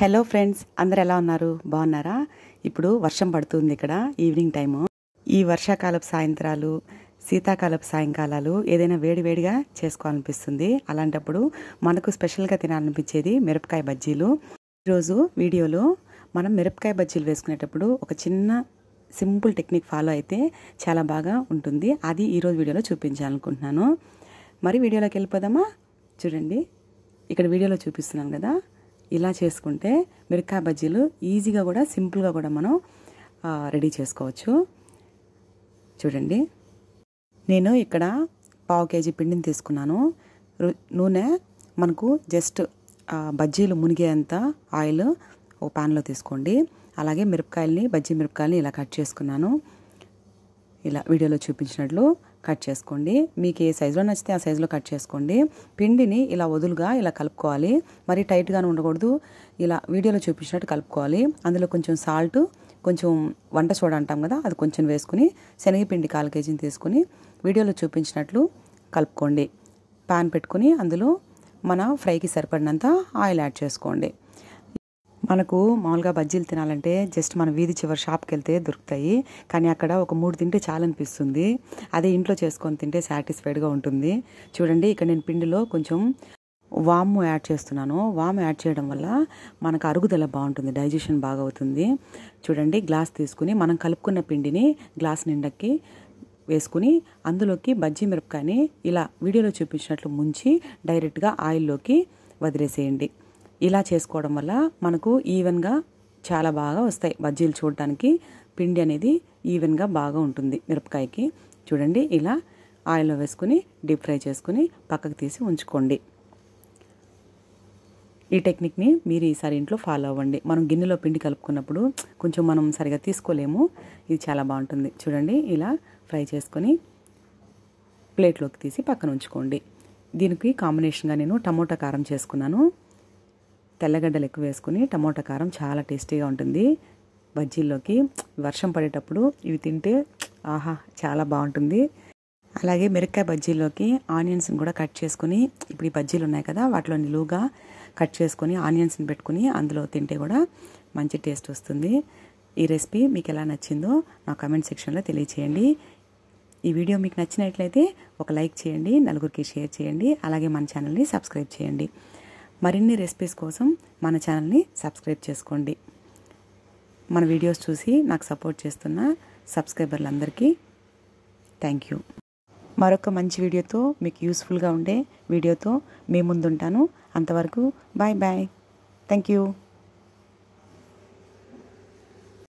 hello friends అందరు ఎలా ఉన్నారు బాగున్నారా ఇప్పుడు వర్షం పడుతుంది ఇక్కడ ఈవినింగ్ టైము ఈ వర్షాకాలపు సాయంత్రాలు శీతాకాలపు సాయంకాలాలు ఏదైనా వేడివేడిగా చేసుకోవాలనిపిస్తుంది అలాంటప్పుడు మనకు స్పెషల్గా తినాలనిపించేది మిరపకాయ బజ్జీలు ఈరోజు వీడియోలో మనం మిరపకాయ బజ్జీలు వేసుకునేటప్పుడు ఒక చిన్న సింపుల్ టెక్నిక్ ఫాలో అయితే చాలా బాగా ఉంటుంది అది ఈరోజు వీడియోలో చూపించాలనుకుంటున్నాను మరి వీడియోలోకి వెళ్ళిపోదామా చూడండి ఇక్కడ వీడియోలో చూపిస్తున్నాను కదా ఇలా చేసుకుంటే మిరకాయ బజ్జీలు ఈజీగా కూడా సింపుల్గా కూడా మనం రెడీ చేసుకోవచ్చు చూడండి నేను ఇక్కడ పావు కేజీ పిండిని తీసుకున్నాను నూనె మనకు జస్ట్ బజ్జీలు మునిగేంత ఆయిల్ ఓ ప్యాన్లో తీసుకోండి అలాగే మిరపకాయల్ని బజ్జీ మిరపకాయలని ఇలా కట్ చేసుకున్నాను ఇలా వీడియోలో చూపించినట్లు కట్ చేసుకోండి మీకు ఏ సైజులో నచ్చితే ఆ సైజులో కట్ చేసుకోండి పిండిని ఇలా వదులుగా ఇలా కలుపుకోవాలి మరి టైట్గానే ఉండకూడదు ఇలా వీడియోలో చూపించినట్టు కలుపుకోవాలి అందులో కొంచెం సాల్ట్ కొంచెం వంట సోడా అంటాం కదా అది కొంచెం వేసుకుని శనగపిండి కాలు కేజీని తీసుకుని వీడియోలో చూపించినట్లు కలుపుకోండి ప్యాన్ పెట్టుకుని అందులో మన ఫ్రైకి సరిపడినంత ఆయిల్ యాడ్ చేసుకోండి మనకు మామూలుగా బజ్జీలు తినాలంటే జస్ట్ మన వీధి చివరి షాప్కి వెళ్తే దొరుకుతాయి కానీ అక్కడ ఒక మూడు తింటే చాలా అనిపిస్తుంది అదే ఇంట్లో చేసుకొని తింటే సాటిస్ఫైడ్గా ఉంటుంది చూడండి ఇక్కడ నేను పిండిలో కొంచెం వాము యాడ్ చేస్తున్నాను వాము యాడ్ చేయడం వల్ల మనకు అరుగుదల బాగుంటుంది డైజెషన్ బాగా అవుతుంది చూడండి గ్లాస్ తీసుకుని మనం కలుపుకున్న పిండిని గ్లాస్ నిండక్కి వేసుకుని అందులోకి బజ్జీ మిరపకాయని ఇలా వీడియోలో చూపించినట్లు ముంచి డైరెక్ట్గా ఆయిల్లోకి వదిలేసేయండి ఇలా చేసుకోవడం వల్ల మనకు ఈవెన్గా చాలా బాగా వస్తాయి బజ్జీలు చూడటానికి పిండి అనేది ఈవెన్గా బాగా ఉంటుంది మిరపకాయకి చూడండి ఇలా ఆయిల్లో వేసుకుని డీప్ ఫ్రై చేసుకుని పక్కకు తీసి ఉంచుకోండి ఈ టెక్నిక్ని మీరు ఈసారి ఇంట్లో ఫాలో అవ్వండి మనం గిన్నెలో పిండి కలుపుకున్నప్పుడు కొంచెం మనం సరిగా తీసుకోలేము ఇది చాలా బాగుంటుంది చూడండి ఇలా ఫ్రై చేసుకొని ప్లేట్లోకి తీసి పక్కన ఉంచుకోండి దీనికి కాంబినేషన్గా నేను టమోటా కారం చేసుకున్నాను తెల్లగడ్డలు ఎక్కువ వేసుకుని టమోటా కారం చాలా టేస్టీగా ఉంటుంది బజ్జీల్లోకి వర్షం పడేటప్పుడు ఇవి తింటే ఆహా చాలా బాగుంటుంది అలాగే మిరక్కాయ బజ్జీల్లోకి ఆనియన్స్ని కూడా కట్ చేసుకుని ఇప్పుడు ఈ బజ్జీలు ఉన్నాయి కదా వాటిలో నిలువుగా కట్ చేసుకొని ఆనియన్స్ని పెట్టుకుని అందులో తింటే కూడా మంచి టేస్ట్ వస్తుంది ఈ రెసిపీ మీకు ఎలా నచ్చిందో నా కమెంట్ సెక్షన్లో తెలియచేయండి ఈ వీడియో మీకు నచ్చినట్లయితే ఒక లైక్ చేయండి నలుగురికి షేర్ చేయండి అలాగే మన ఛానల్ని సబ్స్క్రైబ్ చేయండి మరిన్ని రెసిపీస్ కోసం మన ఛానల్ని సబ్స్క్రైబ్ చేసుకోండి మన వీడియోస్ చూసి నాకు సపోర్ట్ చేస్తున్న సబ్స్క్రైబర్లందరికీ థ్యాంక్ యూ మరొక మంచి వీడియోతో మీకు యూస్ఫుల్గా ఉండే వీడియోతో మీ ముందుంటాను అంతవరకు బాయ్ బాయ్ థ్యాంక్ యూ